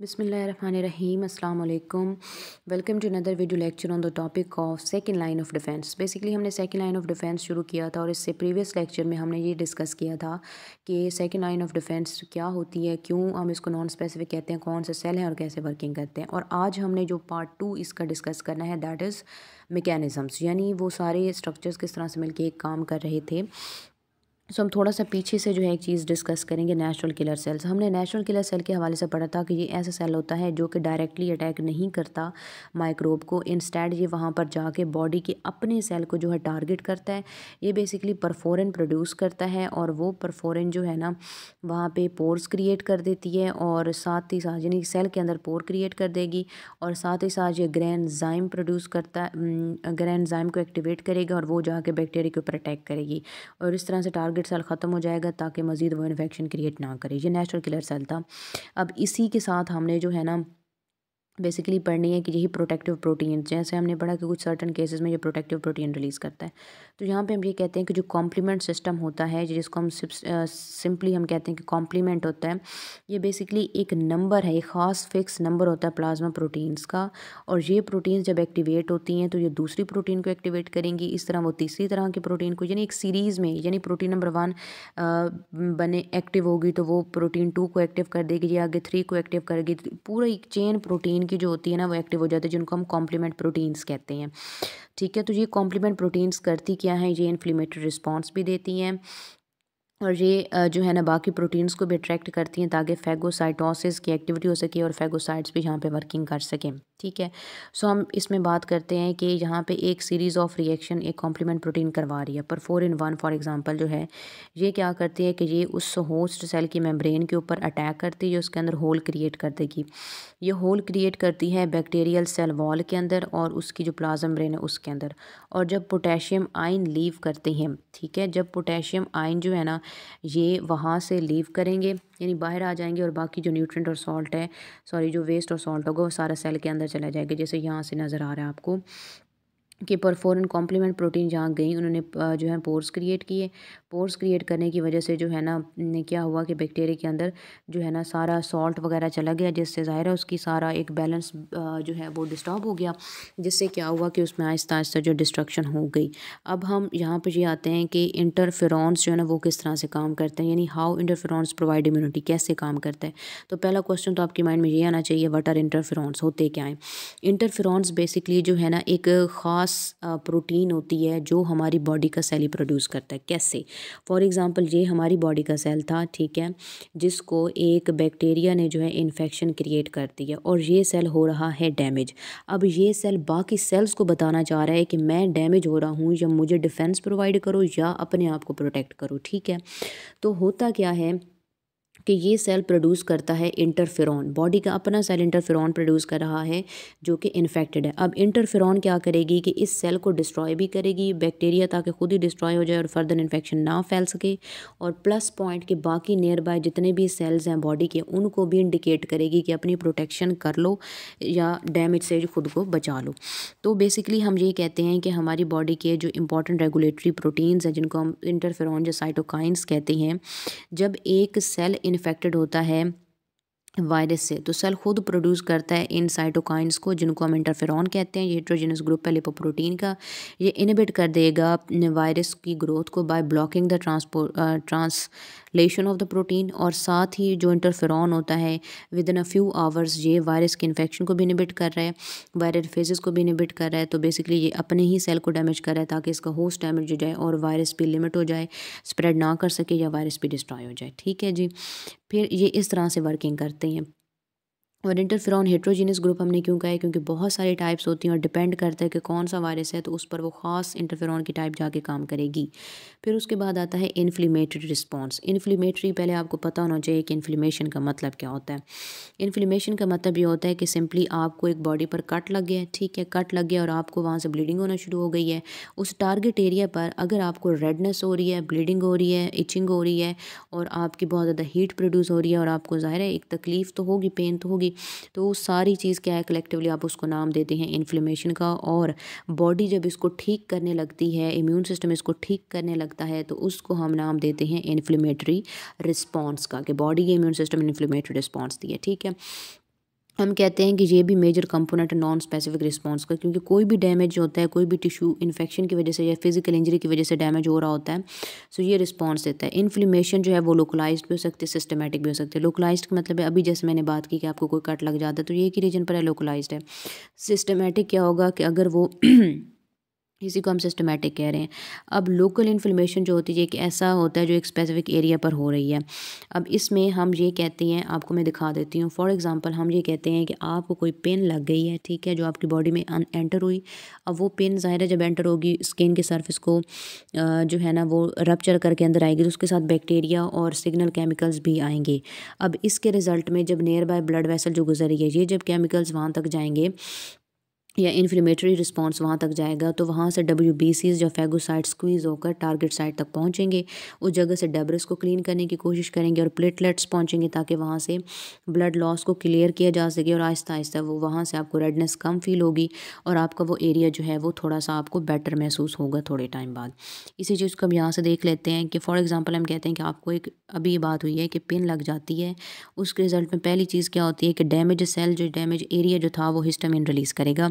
बिसमीम अल्लाम welcome to another video lecture on the topic of second line of defence basically हमने second line of defence शुरू किया था और इससे प्रीवियस लेक्चर में हमने ये डिस्कस किया था कि सेकेंड लाइन ऑफ डिफेंस क्या होती है क्यों हम इसको नॉन स्पेसिफिक कहते हैं कौन से सेल हैं और कैसे वर्किंग करते हैं और आज हमने जो पार्ट टू इसका डिस्कस करना है दैट इज़ मेकेनिज़म्स यानी वो सारे स्ट्रक्चर्स किस तरह से मिलकर एक काम कर रहे थे सो हम थोड़ा सा पीछे से जो है एक चीज़ डिस्कस करेंगे नेचुरल किलर सेल्स हमने नेचुरल किलर सेल के हवाले से पढ़ा था कि ये ऐसा सेल होता है जो कि डायरेक्टली अटैक नहीं करता माइक्रोब को इंस्टेड ये वहाँ पर जाके बॉडी के अपने सेल को जो है टारगेट करता है ये बेसिकली परफोरन प्रोड्यूस करता है और वो परफोरन जो है ना वहाँ पर पोर्स क्रिएट कर देती है और साथ ही साथ यानी सेल के अंदर पोर क्रिएट कर देगी और साथ ही साथ ये जाइम प्रोड्यूस करता है ग्रैंडजाइम को एक्टिवेट करेगा और वो जाके बैक्टीरिया के ऊपर अटैक करेगी और इस तरह से टारगेट टारगेट सेल ख़त्म हो जाएगा ताकि मज़ीद वो इन्फेक्शन क्रिएट ना करे ये नेचुरल किलर सेल था अब इसी के साथ हमने जो है ना बेसिकली पढ़नी है कि यही प्रोटेक्टिव प्रोटीन जैसे हमने पढ़ा कि कुछ सर्टन केसेस में ये प्रोटेक्टिव प्रोटीन रिलीज़ करता है तो यहाँ पे हम ये कहते हैं कि जो कॉम्प्लीमेंट सिस्टम होता है जिसको हम सिंपली हम कहते हैं कि कॉम्प्लीमेंट होता है ये बेसिकली एक नंबर है एक ख़ास फिक्स नंबर होता है प्लाज्मा प्रोटीन्स का और ये प्रोटीन्स जब एक्टिवेट होती हैं तो ये दूसरी प्रोटीन को एक्टिवेट करेंगी इस तरह वो तीसरी तरह की प्रोटीन को यानी एक सीरीज़ में यानी प्रोटीन नंबर वन बने एक्टिव होगी तो वो प्रोटीन टू को एक्टिव कर देगी या आगे थ्री को एक्टिव करेगी तो पूरा एक चेन प्रोटीन इनकी जो होती है ना वो एक्टिव हो जाती है जिनको हम कॉम्प्लीमेंट प्रोटीन्स कहते हैं ठीक है तो ये कॉम्प्लीमेंट प्रोटीन्स करती क्या है ये इन्फ्लेमेटरी रिस्पॉन्स भी देती हैं और ये जो है ना बाकी प्रोटीन्स को भी अट्रैक्ट करती हैं ताकि फेगोसाइटोसिस की एक्टिविटी हो सके और फेगोसाइट्स भी यहाँ पे वर्किंग कर सकें ठीक है सो so, हम इसमें बात करते हैं कि यहाँ पे एक सीरीज़ ऑफ रिएक्शन एक कॉम्प्लीमेंट प्रोटीन करवा रही है पर four in one for example जो है ये क्या करती है कि ये उस होस्ट सेल की मेम्ब्रेन के ऊपर अटैक करती है उसके अंदर होल क्रिएट कर देगी ये होल क्रिएट करती है बैक्टीरियल सेल वॉल के अंदर और उसकी जो प्लाज्म ब्रेन है उसके अंदर और जब पोटेशियम आइन लीव करते हैं ठीक है जब पोटेशियम आइन जो है ना ये वहाँ से लीव करेंगे यानी बाहर आ जाएंगे और बाकी जो न्यूट्रेंट और सॉल्ट है सॉरी जो वेस्ट और सॉल्ट होगा वो सारा सेल के अंदर चला जाएगा जैसे यहाँ से नज़र आ रहा है आपको कि परफोरन कॉम्प्लीमेंट प्रोटीन जहाँ गई उन्होंने जो है पोर्स क्रिएट किए पोर्स क्रिएट करने की वजह से जो है ना क्या हुआ कि बैक्टीरिया के अंदर जो है ना सारा सॉल्ट वगैरह चला गया जिससे ज़ाहिर है उसकी सारा एक बैलेंस जो है वो डिस्टर्ब हो गया जिससे क्या हुआ कि उसमें आहिस्ता आहिस्ता जो डिस्ट्रक्शन हो गई अब हम यहाँ पर ये आते हैं कि इंटरफेरॉन्स जो है ना वो किस तरह से काम करते हैं यानी हाउ इंटरफेरॉन्स प्रोवाइड इम्यूनिटी कैसे काम करते हैं तो पहला क्वेश्चन तो आपके माइंड में ये आना चाहिए वट आर इंटरफेरॉन्स होते क्या हैं इंटरफेरॉन्स बेसिकली जो है ना एक ख़ास प्रोटीन होती है जो हमारी बॉडी का सेली प्रोड्यूस करता है कैसे फॉर एग्ज़ाम्पल ये हमारी बॉडी का सेल था ठीक है जिसको एक बैक्टीरिया ने जो है इन्फेक्शन क्रिएट कर दिया और ये सेल हो रहा है डैमेज अब ये सेल बाकी सेल्स को बताना चाह रहा है कि मैं डैमेज हो रहा हूँ या मुझे डिफेंस प्रोवाइड करो या अपने आप को प्रोटेक्ट करो ठीक है तो होता क्या है कि ये सेल प्रोड्यूस करता है इंटरफेरॉन बॉडी का अपना सेल इंटरफेरॉन प्रोड्यूस कर रहा है जो कि इन्फेक्टेड है अब इंटरफेरॉन क्या करेगी कि इस सेल को डिस्ट्रॉय भी करेगी बैक्टीरिया ताकि खुद ही डिस्ट्रॉय हो जाए और फर्दर इन्फेक्शन ना फैल सके और प्लस पॉइंट के बाकी नियर बाय जितने भी सेल्स हैं बॉडी के उनको भी इंडिकेट करेगी कि अपनी प्रोटेक्शन कर लो या डैमेज से खुद को बचा लो तो बेसिकली हम ये कहते हैं कि हमारी बॉडी के जो इंपॉर्टेंट रेगुलेटरी प्रोटीन्स हैं जिनको हम इंटरफेरॉन या साइटोकाइंस कहते हैं जब एक सेल इन इन्फेक्टेड होता है वायरस से तो सेल खुद प्रोड्यूस करता है इन साइटोकाइंस को जिनको हम इंटरफेरॉन कहते हैं ये हेट्रोजेनस ग्रुप है लिपोप्रोटीन का ये इनिबिट कर देगा वायरस की ग्रोथ को by blocking the transport translation of the protein और साथ ही जो इंटरफेरॉन होता है within a few hours ये वायरस के इन्फेक्शन को भी इनिबिट कर रहा है वायरल फेजेस को भी इनिबिट कर रहा है तो बेसिकली ये अपने ही सेल को डैमेज कर रहा है ताकि इसका होस्ट डैमेज हो जाए और वायरस भी लिमिट हो जाए स्प्रेड ना कर सके या वायरस भी डिस्ट्रॉय हो जाए ठीक है जी फिर ये इस तरह से वर्किंग करते हैं और इंटरफेरॉन हेट्रोजीनियस ग्रुप हमने क्यों कहा है क्योंकि बहुत सारे टाइप्स होती हैं और डिपेंड करता है कि कौन सा वायरस है तो उस पर वो ख़ास इंटरफेरॉन की टाइप जाके काम करेगी फिर उसके बाद आता है इन्फ्लेमेटरी रिस्पॉन्स इन्फ्लेमेटरी पहले आपको पता होना चाहिए कि इन्फ्लेमेशन का मतलब क्या होता है इन्फ्लेमेशन का मतलब ये होता है कि सिंपली आपको एक बॉडी पर कट लग गया ठीक है कट लग गया और आपको वहाँ से ब्लीडिंग होना शुरू हो गई है उस टारगेट एरिया पर अगर आपको रेडनेस हो रही है ब्लीडिंग हो रही है इचिंग हो रही है और आपकी बहुत ज़्यादा हीट प्रोड्यूस हो रही है और आपको ज़ाहिर है एक तकलीफ़ तो होगी पेन तो होगी तो सारी चीज़ क्या है कलेक्टिवली आप उसको नाम देते हैं इन्फ्लेमेशन का और बॉडी जब इसको ठीक करने लगती है इम्यून सिस्टम इसको ठीक करने लगता है तो उसको हम नाम देते हैं इन्फ्लेमेटरी रिस्पॉन्स का कि बॉडी के इम्यून सिस्टम इन्फ्लेमेटरी रिस्पॉन्स दी है ठीक है हम कहते हैं कि ये भी मेजर कंपोनेंट है नॉन स्पेसिफिक रिस्पांस का क्योंकि कोई भी डैमेज होता है कोई भी टिश्यू इन्फेक्शन की वजह से या फिजिकल इंजरी की वजह से डैमेज हो रहा होता है सो ये रिस्पांस देता है इन्फ्लेमेशन जो है वो लोकलाइज भी हो सकती है सिस्टमेटिक भी हो सकती है लोकलाइज का मतलब है अभी जैसे मैंने बात की कि आपको कोई कट लग जाता है तो ये की रीजन पर है लोकलाइज है सिस्टमेटिक क्या होगा कि अगर वो इसी को हम सिस्टमेटिक कह रहे हैं अब लोकल इन्फ्लेमेशन जो होती है कि ऐसा होता है जो एक स्पेसिफिक एरिया पर हो रही है अब इसमें हम ये कहते हैं आपको मैं दिखा देती हूँ फॉर एग्जांपल हम ये कहते हैं कि आपको कोई पेन लग गई है ठीक है जो आपकी बॉडी में एंटर हुई अब वो पेन ज़ाहिर है जब एंटर होगी स्किन के सर्फिस को जो है ना वो रपच्चर करके अंदर आएगी तो उसके साथ बैक्टीरिया और सिग्नल केमिकल्स भी आएंगे अब इसके रिज़ल्ट में जब नियर बाय ब्लड वैसल जो गुजर रही है ये जब केमिकल्स वहाँ तक जाएंगे या इन्फ्लेमेटरी रिस्पॉन्स वहाँ तक जाएगा तो वहाँ से डब्ल्यू बी सीज या फैगोसाइट स्क्वीज़ होकर टारगेट साइट तक पहुँचेंगे उस जगह से डबरस को क्लीन करने की कोशिश करेंगे और प्लेटलेट्स पहुँचेंगे ताकि वहाँ से ब्लड लॉस को क्लियर किया जा सके और आहिस्ता आहिस्ता वो वहाँ से आपको रेडनेस कम फील होगी और आपका वो एरिया जो है वो थोड़ा सा आपको बेटर महसूस होगा थोड़े टाइम बाद इसी चीज़ को हम यहाँ से देख लेते हैं कि फॉर एग्ज़ाम्पल हम कहते हैं कि आपको एक अभी ये बात हुई है कि पिन लग जाती है उसके रिज़ल्ट में पहली चीज़ क्या होती है कि डैमेज सेल जो डैमेज एरिया जो था वो हिस्टामिन रिलीज़ करेगा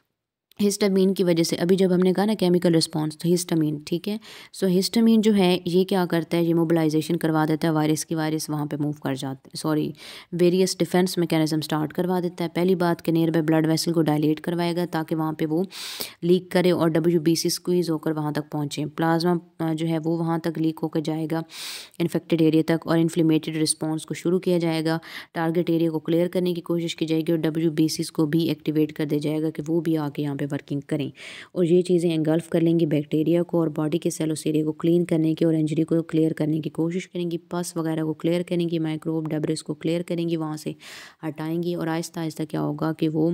हिस्टामिन की वजह से अभी जब हमने कहा ना केमिकल रिस्पांस तो हिस्टामिन ठीक है सो हिस्टामिन जो है ये क्या करता है ये मोबलाइजेशन करवा देता है वायरस की वायरस वहाँ पे मूव कर जाते हैं sorry various defence mechanism start करवा देता है पहली बात कि नियर बाई ब्लड वेसल को डायलेट करवाएगा ताकि वहाँ पर वो लीक करे और डब्ल्यू बी सी स्क्वीज होकर वहाँ तक पहुँचें प्लाज्मा जो है वो वहाँ तक लीक होकर जाएगा इन्फेक्टेड एरिया तक और इन्फ्लेमेटेड रिस्पॉन्स को शुरू किया जाएगा टारगेट एरिया को क्लियर करने की कोशिश की जाएगी और डब्ल्यू बी सीज को भी एक्टिवेट कर दिया जाएगा कि वो भी आके यहाँ पर वर्किंग करें और ये चीज़ें इंगल्फ कर लेंगी बैक्टीरिया को और बॉडी के सेल उस एरिया को क्लीन करने की और इंजरी को क्लियर करने की कोशिश करेंगी पस वगैरह को क्लियर करेंगी माइक्रोब डबरिस को क्लियर करेंगी वहाँ से हटाएंगी और आहिस्ता आहिस्ता क्या होगा कि वो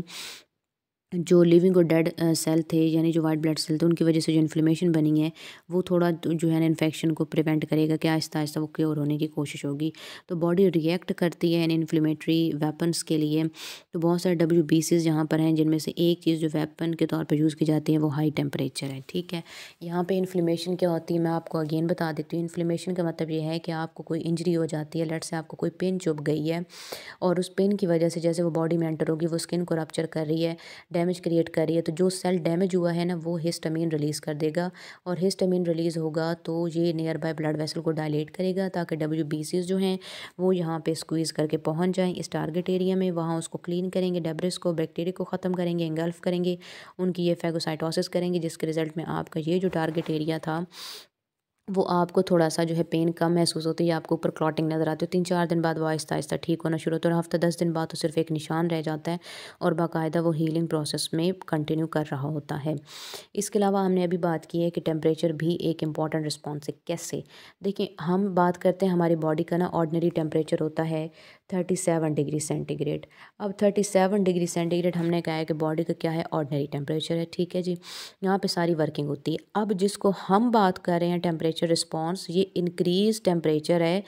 जो लिविंग और डेड सेल थे यानी जो वाइट ब्लड सेल थे उनकी वजह से जो इन्फ्लेमेशन बनी है वो थोड़ा जो है ना इन्फेक्शन को प्रिवेंट करेगा कि आहिस्ता आहिस्ता वो क्योर होने की कोशिश होगी तो बॉडी रिएक्ट करती है इन इन्फ्लेमेटरी वेपन्स के लिए तो बहुत सारे डब्ल्यू बी सीज यहाँ पर हैं जिनमें से एक चीज़ जो वेपन के तौर पर यूज़ की जाती है वो हाई टेम्परेचर है ठीक है यहाँ पर इन्फ्लेमेशन क्या होती है मैं आपको अगेन बता देती हूँ इन्फ्लेमेशन का मतलब ये है कि आपको कोई इंजरी हो जाती है लट से आपको कोई पेन चुप गई है और उस पेन की वजह से जैसे वो बॉडी में एंटर होगी वो स्किन को रपच्चर कर रही है डैमेज क्रिएट कर रही है तो जो सेल डैमेज हुआ है ना वो हिस्टामिन रिलीज़ कर देगा और हिस्टामिन रिलीज़ होगा तो ये नियर बाय ब्लड वेसल को डायलेट करेगा ताकि डब्ल्यू जो हैं वो यहाँ पर स्क्वीज़ करके पहुँच जाएँ इस टारगेट एरिया में वहाँ उसको क्लीन करेंगे डेब्रिस को बैक्टीरिया को ख़त्म करेंगे एंगल्फ करेंगे उनकी ये फेगोसाइटोसिस करेंगे जिसके रिज़ल्ट में आपका ये जो टारगेट एरिया था वो आपको थोड़ा सा जो है पेन कम महसूस होती है आपको ऊपर क्लॉटिंग नज़र आती है तीन चार दिन बाद वो आहिस्ता आहिस्ता ठीक होना शुरू होता है और हफ्ता दस दिन बाद तो सिर्फ एक निशान रह जाता है और बाकायदा वो हीलिंग प्रोसेस में कंटिन्यू कर रहा होता है इसके अलावा हमने अभी बात की है कि टेम्परेचर भी एक इंपॉर्टेंट रिस्पॉन्स है कैसे देखिए हम बात करते हैं हमारी बॉडी का ना ऑर्डनरी टेम्परेचर होता है थर्टी सेवन डिग्री सेंटीग्रेड अब थर्टी सेवन डिग्री सेंटीग्रेड हमने कहा है कि बॉडी का क्या है ऑर्डनरी टेम्परेचर है ठीक है जी यहाँ पे सारी वर्किंग होती है अब जिसको हम बात कर रहे हैं टेम्परेचर रिस्पॉन्स ये इंक्रीज टेम्परेचर है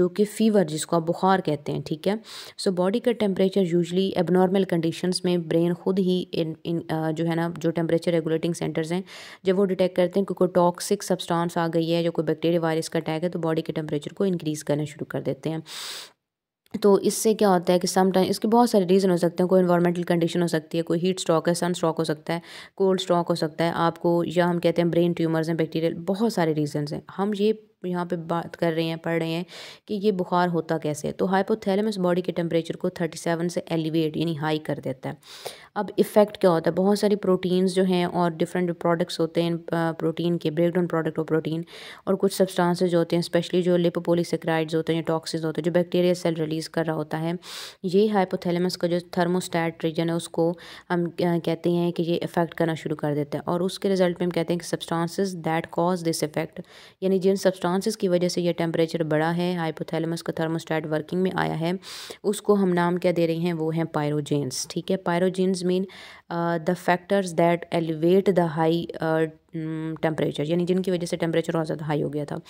जो कि फीवर जिसको आप बुखार कहते हैं ठीक है सो बॉडी का टेम्परेचर यूजली एबनॉर्मल कंडीशन में ब्रेन खुद ही इन इन जो है ना जो टेम्परेचर रेगुलेटिंग सेंटर्स हैं जब वो डिटेक्ट करते हैं कि कोई टॉक्सिक सबस्टांस आ गई है या कोई बैक्टीरिया वायरस का अटैक है तो बॉडी के टेम्परेचर को इंक्रीज़ करना शुरू कर देते हैं तो इससे क्या होता है कि समटाइम इसके बहुत सारे रीज़न हो सकते हैं कोई इन्वायरमेंटल कंडीशन हो सकती है कोई हीट स्ट्रॉक है सन स्ट्रॉक हो सकता है कोल्ड स्ट्रॉक हो सकता है आपको या हम कहते हैं ब्रेन ट्यूमर्स हैं बैक्टीरियल बहुत सारे रीजनस हैं हम ये यहाँ पे बात कर रहे हैं पढ़ रहे हैं कि ये बुखार होता कैसे है तो हाइपोथैलेमस बॉडी के टेम्परेचर को 37 से एलिवेट यानी हाई कर देता है अब इफ़ेक्ट क्या होता है बहुत सारी प्रोटीन्स जो हैं और डिफरेंट प्रोडक्ट्स होते हैं प्रोटीन के ब्रेक डाउन प्रोडक्ट और प्रोटीन और कुछ सब्सटांसेज जो होते हैं स्पेशली जो लिपोपोलीसेक्राइड्स होते हैं टॉक्सिस होते हैं जो बैक्टीरिया सेल रिलीज़ कर रहा होता है ये हाइपोथैलेमस का जो थर्मोस्टैट रीजन है उसको हम कहते हैं कि ये इफ़ेक्ट करना शुरू कर देता है और उसके रिजल्ट में हम कहते हैं कि substances that cause this effect यानी जिन सब्सटांस circumstances की वजह से यह टेम्परेचर बढ़ा है हाइपोथैलमस का थर्मोस्टैट वर्किंग में आया है उसको हम नाम क्या दे रहे हैं वो हैं पायरोजेंस ठीक है pyrogens mean the factors that elevate the high temperature यानी जिनकी वजह से टेम्परेचर और ज़्यादा हाई हो गया था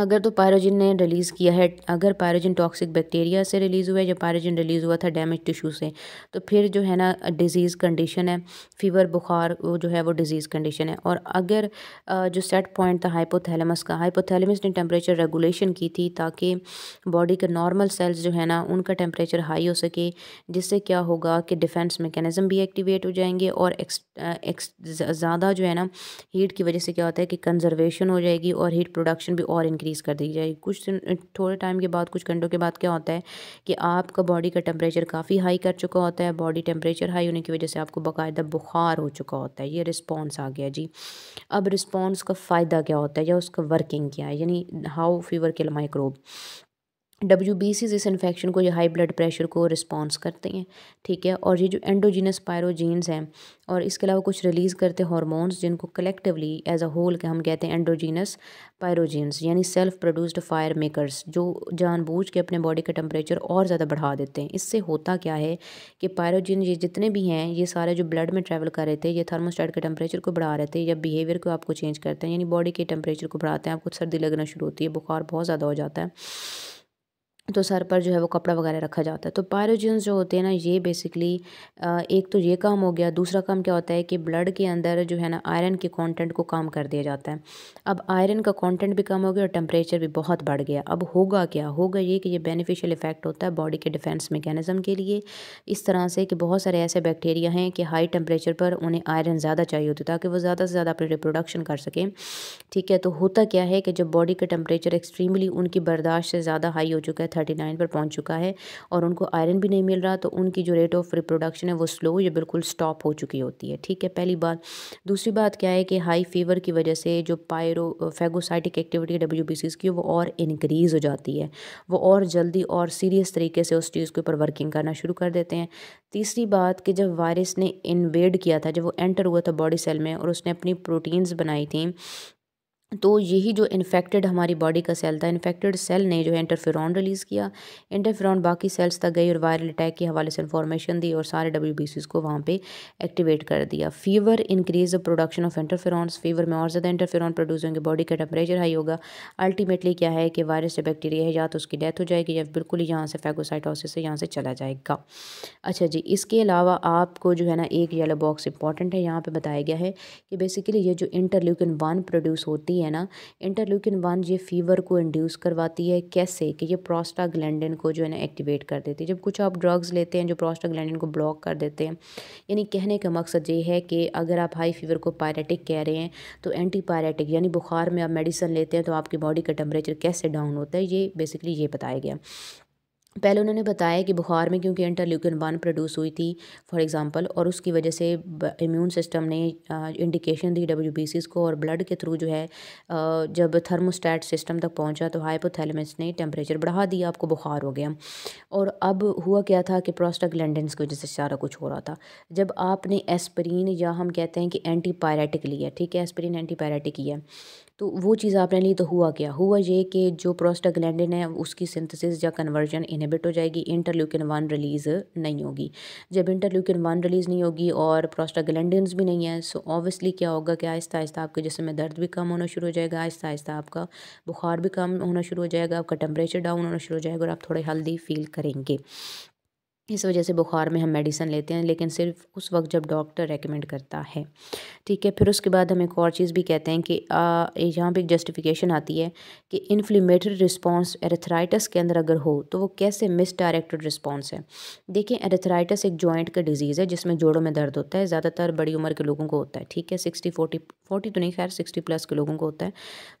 अगर तो पायरोजिन ने रिलीज़ किया है अगर पायरोजिन टॉक्सिक बैक्टीरिया से रिलीज़ हुआ है या पायरोजिन रिलीज़ हुआ था डैमेज टिश्यू से तो फिर जो है ना डिज़ीज़ कंडीशन है फीवर बुखार वो जो है वो डिज़ीज़ कंडीशन है और अगर जो सेट पॉइंट था हाइपोथैलेमस का हाइपोथैलेमस ने टेम्परेचर रेगुलेशन की थी ताकि बॉडी के नॉर्मल सेल्स जो है ना उनका टेम्परेचर हाई हो सके जिससे क्या होगा कि डिफेंस मेकेनिज़म भी एक्टिवेट हो जाएंगे और ज़्यादा जो है ना हीट की वजह से क्या होता है कि कंजर्वेशन हो जाएगी और हीट प्रोडक्शन भी और इंक्रीज़ कर दी जाए कुछ थोड़े टाइम के बाद कुछ घंटों के बाद क्या होता है कि आपका बॉडी का टेम्परेचर काफ़ी हाई कर चुका होता है बॉडी टेम्परेचर हाई होने की वजह से आपको बाकायदा बुखार हो चुका होता है ये रिस्पॉन्स आ गया जी अब रिस्पॉन्स का फ़ायदा क्या होता है या उसका वर्किंग क्या है यानी how fever kill microbe W B Cs इस इन्फेक्शन को या हाई ब्लड प्रेशर को रिस्पॉन्स करते हैं ठीक है और ये जो एंडोजीनस पायरोजीन्स हैं और इसके अलावा कुछ रिलीज़ करते हार्मोन्स जिनको कलेक्टिवली एज अ होल के हम कहते हैं एंडोजीनस पायरोजीन्स यानी सेल्फ प्रोड्यूस्ड फायर मेकरस जो जानबूझ के अपने बॉडी का टेम्परेचर और ज़्यादा बढ़ा देते हैं इससे होता क्या है कि पायरोजीन ये जितने भी हैं ये सारे जो ब्लड में ट्रेवल कर रहे थे ये थर्मोस्टाइट के टेम्परेचर को बढ़ा रहे थे या बिहेवियर को आपको चेंज करते हैं यानी बॉडी के टेम्परेचर को बढ़ाते हैं आपको सर्दी लगना शुरू होती है बुखार बहुत ज़्यादा हो जाता है तो सर पर जो है वो कपड़ा वगैरह रखा जाता है तो पायरोजेंस जो होते हैं ना ये बेसिकली एक तो ये काम हो गया दूसरा काम क्या होता है कि ब्लड के अंदर जो है ना आयरन के कंटेंट को कम कर दिया जाता है अब आयरन का कंटेंट भी कम हो गया और टेम्परेचर भी बहुत बढ़ गया अब होगा क्या होगा ये कि ये बेनिफिशियल इफेक्ट होता है बॉडी के डिफेंस मेकेनिज़म के लिए इस तरह से कि बहुत सारे ऐसे बैक्टीरिया हैं कि हाई टेम्परेचर पर उन्हें आयरन ज़्यादा चाहिए होती ताकि वो ज़्यादा से ज़्यादा अपनी रिप्रोडक्शन कर सकें ठीक है तो होता क्या है कि जब बॉडी का टेम्परेचर एक्सट्रीमली उनकी बर्दाश्त से ज़्यादा हाई हो चुका है थर्टी नाइन पर पहुंच चुका है और उनको आयरन भी नहीं मिल रहा तो उनकी जो रेट ऑफ रिप्रोडक्शन है वो स्लो या बिल्कुल स्टॉप हो चुकी होती है ठीक है पहली बात दूसरी बात क्या है कि हाई फीवर की वजह से जो पायरो फेगोसाइटिक एक्टिविटी डब्ल्यू की वो और इनक्रीज़ हो जाती है वो और जल्दी और सीरियस तरीके से उस चीज़ के ऊपर वर्किंग करना शुरू कर देते हैं तीसरी बात कि जब वायरस ने इन्वेड किया था जब वो एंटर हुआ था बॉडी सेल में और उसने अपनी प्रोटीन्स बनाई थी तो यही जो इन्फेक्टेड हमारी बॉडी का सेल था इन्फेक्टेड सेल ने जो है इंटरफेरॉन रिलीज़ किया इंटरफेरॉन बाकी सेल्स तक गई और वायरल अटैक के हवाले से इन्फॉर्मेशन दी और सारे डब्ल्यू बी को वहाँ पे एक्टिवेट कर दिया fever increase the production of interferons fever में और ज़्यादा इंटरफेरॉन प्रोड्यूस होंगे बॉडी का टेम्परेचर हाई होगा अल्टीमेटली क्या है कि वायरस या बैक्टीरिया है या तो उसकी डेथ हो जाएगी या बिल्कुल ही यहाँ से फैगोसाइटोसिस से यहाँ से चला जाएगा अच्छा जी इसके अलावा आपको जो है ना एक येलो बॉक्स इंपॉर्टेंट है यहाँ पर बताया गया है कि बेसिकली ये जो इंटरल्यूकिन वन प्रोड्यूस होती है है ना इंटरल्यूकिन वन ये फीवर को इंड्यूस करवाती है कैसे कि ये प्रोस्टाग्लैंडिन को जो है ना एक्टिवेट कर देती है जब कुछ आप ड्रग्स लेते हैं जो प्रोस्टाग्लैंडिन को ब्लॉक कर देते हैं यानी कहने का मकसद ये है कि अगर आप हाई फीवर को पायरेटिक कह रहे हैं तो एंटी पायरेटिक यानी बुखार में आप मेडिसिन लेते हैं तो आपकी बॉडी का टेम्परेचर कैसे डाउन होता है ये बेसिकली ये बताया गया पहले उन्होंने बताया कि बुखार में क्योंकि इंटरल्यूकिन वन प्रोड्यूस हुई थी फॉर एग्जांपल और उसकी वजह से इम्यून सिस्टम ने इंडिकेशन दी डब्ल्यू को और ब्लड के थ्रू जो है जब थर्मोस्टैट सिस्टम तक पहुंचा तो हाइपोथैलेमस ने टेम्परेचर बढ़ा दिया आपको बुखार हो गया और अब हुआ क्या था कि प्रोस्टाग्लैंडस की वजह से सारा कुछ हो रहा था जब आपने एस्परिन या हम कहते हैं कि एंटीपायरेटिक लिया ठीक है एस्परिन एंटीपायरेटिक ही है तो वो चीज़ आपने ली तो हुआ क्या हुआ ये कि जो प्रोस्टाग्लैंड है उसकी सिंथसिस या कन्वर्जन इन्हें इनहिबिट हो जाएगी इंटरल्यूकिन वन रिलीज़ नहीं होगी जब इंटरल्यूकिन वन रिलीज़ नहीं होगी और प्रोस्टागलेंडियंस भी नहीं है सो ऑब्वियसली क्या होगा कि आहिस्ता आहिस्ता आपके जिसम में दर्द भी कम होना शुरू हो जाएगा आहिस्ता आहिस्ता आपका बुखार भी कम होना शुरू हो जाएगा आपका टेम्परेचर डाउन होना शुरू हो जाएगा और आप थोड़े हेल्दी फील करेंगे इस वजह से बुखार में हम मेडिसिन लेते हैं लेकिन सिर्फ उस वक्त जब डॉक्टर रेकमेंड करता है ठीक है फिर उसके बाद हम एक और चीज़ भी कहते हैं कि यहाँ पे एक जस्टिफिकेशन आती है कि इन्फ्लेमेटरी रिस्पांस एरेथराइटस के अंदर अगर हो तो वो कैसे मिसडायरेक्टेड रिस्पांस है देखिए एरेथराइटस एक जॉइंट का डिजीज़ है जिसमें जोड़ों में दर्द होता है ज़्यादातर बड़ी उम्र के लोगों को होता है ठीक है सिक्सटी फोर्टी फोर्टी तो नहीं खैर सिक्सटी प्लस के लोगों को होता है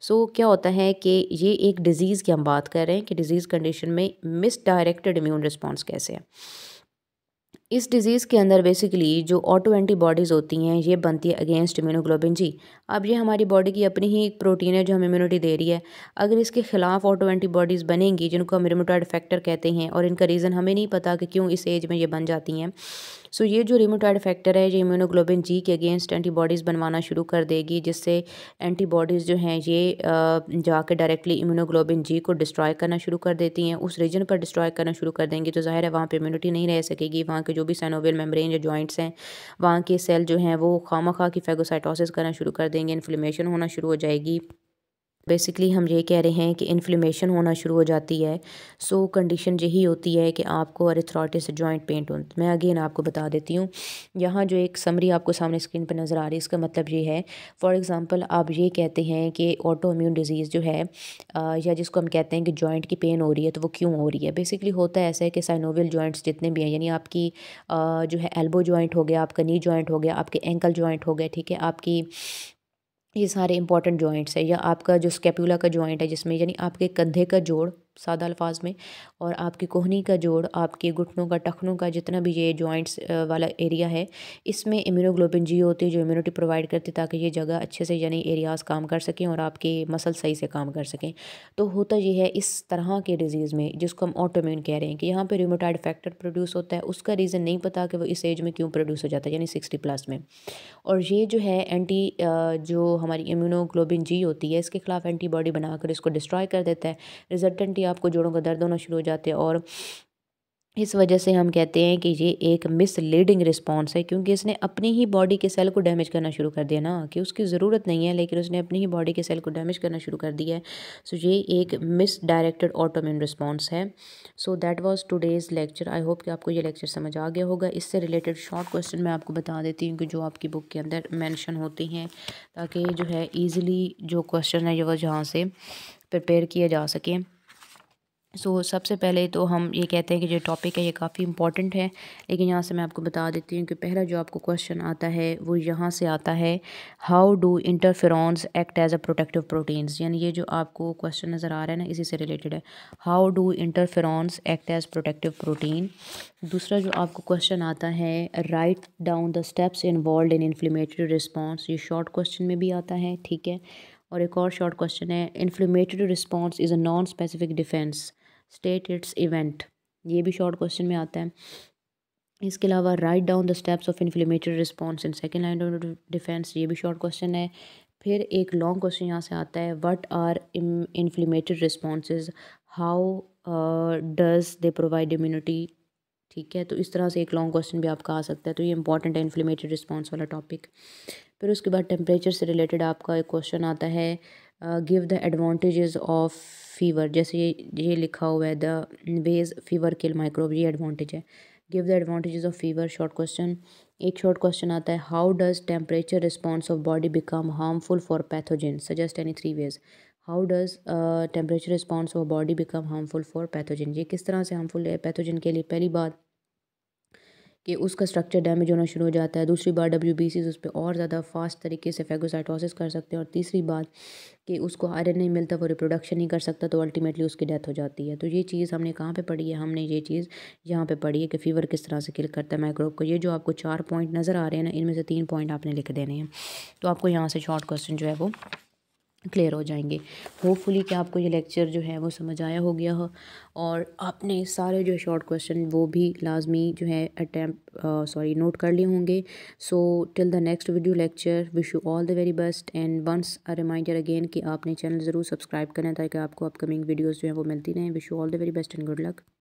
सो क्या होता है कि ये एक डिज़ीज़ की हम बात कर रहे हैं कि डिज़ीज़ कंडीशन में मिसडायरेक्टेड इम्यून रिस्पॉन्स कैसे है इस डिज़ीज़ के अंदर बेसिकली जो ऑटो एंटीबॉडीज़ होती हैं ये बनती है अगेंस्ट इम्यूनोग्लोबिन जी अब ये हमारी बॉडी की अपनी ही एक प्रोटीन है जो हमें इम्यूनिटी दे रही है अगर इसके खिलाफ ऑटो एंटीबॉडीज़ बनेंगी जिनको हम रिमोटाइड फैक्टर कहते हैं और इनका रीज़न हमें नहीं पता कि क्यों इस एज में ये बन जाती हैं सो ये जो रिमोटाइड फैक्टर है ये इम्यूनोग्लोबिन जी के अगेंस्ट एंटीबॉडीज़ बनवाना शुरू कर देगी जिससे एंटीबॉडीज़ जो हैं ये जाकर डायरेक्टली इम्यूनोग्लोबिन जी को डिस्ट्रॉय करना शुरू कर देती हैं उस रीजन पर डिस्ट्रॉय करना शुरू कर देंगी तो जाहिर है वहाँ पर इम्यूनिटी नहीं रह सकेगी वहाँ के जो भी सैनोवियल मेम्ब्रेन या जॉइंट्स हैं वहाँ के सेल जो हैं वो खामा खा की फेगोसाइटोसिस करना शुरू कर देंगे इन्फ्लेमेशन होना शुरू हो जाएगी बेसिकली हम ये कह रहे हैं कि इन्फ्लेमेशन होना शुरू हो जाती है सो so, कंडीशन यही होती है कि आपको अरेथ्रॉटिस जॉइंट पेंट हो मैं अगेन आपको बता देती हूँ यहाँ जो एक समरी आपको सामने स्क्रीन पर नज़र आ रही है इसका मतलब ये है फॉर एग्ज़ाम्पल आप ये कहते हैं कि ऑटो इम्यून डिज़ीज़ जो है आ, या जिसको हम कहते हैं कि जॉइंट की पेन हो रही है तो वो क्यों हो रही है बेसिकली होता है ऐसा है कि साइनोवियल जॉइंट्स जितने भी हैं यानी आपकी आ, जो है एल्बो जॉइंट हो गया आपका नी जॉइंट हो गया आपके एंकल जॉइंट हो गया ठीक है आपकी ये सारे इंपॉर्टेंट जॉइंट्स है या आपका जो स्केप्यूला का जॉइंट है जिसमें यानी आपके कंधे का जोड़ सादा अल्फाज में और आपकी कोहनी का जोड़ आपके घुटनों का टखनों का जितना भी ये जॉइंट्स वाला एरिया है इसमें इम्यूनोग्लोबिन जी होती है जो इम्यूनिटी प्रोवाइड करती है ताकि ये जगह अच्छे से यानी एरियाज काम कर सकें और आपके मसल सही से काम कर सकें तो होता ये है इस तरह के डिजीज़ में जिसको हम ऑटोम्यून कह रहे हैं कि यहाँ पर रिमोटाइड फैक्टर प्रोड्यूस होता है उसका रीज़न नहीं पता कि वो इस एज में क्यों प्रोड्यूस हो जाता है यानी सिक्सटी प्लस में और ये जो है एंटी जो हमारी इम्यूनोग्लोबिन जी होती है इसके खिलाफ एंटीबॉडी बनाकर इसको डिस्ट्रॉय कर देता है रिजल्टेंट ही आपको जोड़ों का दर्द होना शुरू हो जाते हैं और इस वजह से हम कहते हैं कि ये एक मिसलीडिंग रिस्पॉन्स है क्योंकि इसने अपनी ही बॉडी के सेल को डैमेज करना शुरू कर दिया ना कि उसकी ज़रूरत नहीं है लेकिन उसने अपनी ही बॉडी के सेल को डैमेज करना शुरू कर दिया है सो ये एक मिसडायरेक्टेड ऑटोमिन रिस्पॉन्स है so that was today's lecture I hope कि आपको ये लेक्चर समझ आ गया होगा इससे रिलेटेड शॉर्ट क्वेश्चन मैं आपको बता देती हूँ कि जो आपकी बुक के अंदर मैंशन होती हैं ताकि जो है ईज़िली जो क्वेश्चन है वो जहाँ से प्रिपेयर किया जा सके सो so, सबसे पहले तो हम ये कहते हैं कि जो टॉपिक है ये काफ़ी इंपॉर्टेंट है लेकिन यहाँ से मैं आपको बता देती हूँ कि पहला जो आपको क्वेश्चन आता है वो यहाँ से आता है how do interferons act as a protective proteins यानी ये जो आपको क्वेश्चन नज़र आ रहा है ना इसी से रिलेटेड है how do interferons act as protective protein दूसरा जो आपको क्वेश्चन आता है write down the steps involve in inflammatory response ये शॉर्ट क्वेश्चन में भी आता है ठीक है और एक और शॉर्ट क्वेश्चन है inflammatory response is a non specific defence state it's event ये भी शॉर्ट क्वेश्चन में आता है इसके अलावा write down the steps of inflammatory response in second line of defence ये भी शॉर्ट क्वेश्चन है फिर एक लॉन्ग क्वेश्चन यहाँ से आता है what are inflammatory responses how does they provide immunity ठीक है तो इस तरह से एक लॉन्ग क्वेश्चन भी आपका आ सकता है तो ये इंपॉर्टेंट है इन्फ्लेमेटरी रिस्पॉन्स वाला टॉपिक फिर उसके बाद टेम्परेचर से रिलेटेड आपका एक क्वेश्चन आता है give the advantages of fever जैसे ये ये लिखा हुआ है the ways fever kill microbe ये एडवांटेज है give the advantages of fever short question एक शॉर्ट क्वेश्चन आता है how does temperature response of body become harmful for pathogen suggest any three ways how does temperature response of body become harmful for pathogen ये किस तरह से harmful है pathogen के लिए पहली बात कि उसका स्ट्रक्चर डैमेज होना शुरू हो जाता है दूसरी बार डब्ल्यू बी उस पर और ज़्यादा फास्ट तरीके से फेगोसाइटोसिस कर सकते हैं और तीसरी बात कि उसको आयरन नहीं मिलता वो रिप्रोडक्शन नहीं कर सकता तो अल्टीमेटली उसकी डेथ हो जाती है तो ये चीज़ हमने कहाँ पे पढ़ी है हमने ये चीज़ यहाँ पे पढ़ी है कि फीवर किस तरह से किल करता है माइक्रोब को ये जो आपको चार पॉइंट नज़र आ रहे हैं ना इनमें से तीन पॉइंट आपने लिख देने हैं तो आपको यहाँ से शॉर्ट क्वेश्चन जो है वो क्लियर हो जाएंगे होपफुली कि आपको ये लेक्चर जो है वो समझ आया हो गया हो और आपने सारे जो शॉर्ट क्वेश्चन वो भी लाजमी जो है अटैम्प सॉरी नोट कर लिए होंगे so till the next video lecture wish you all the very best and once a reminder again कि आपने चैनल ज़रूर सब्सक्राइब करना ताकि आपको अपकमिंग वीडियोज़ जो है वो मिलती रहें wish you all the very best and good luck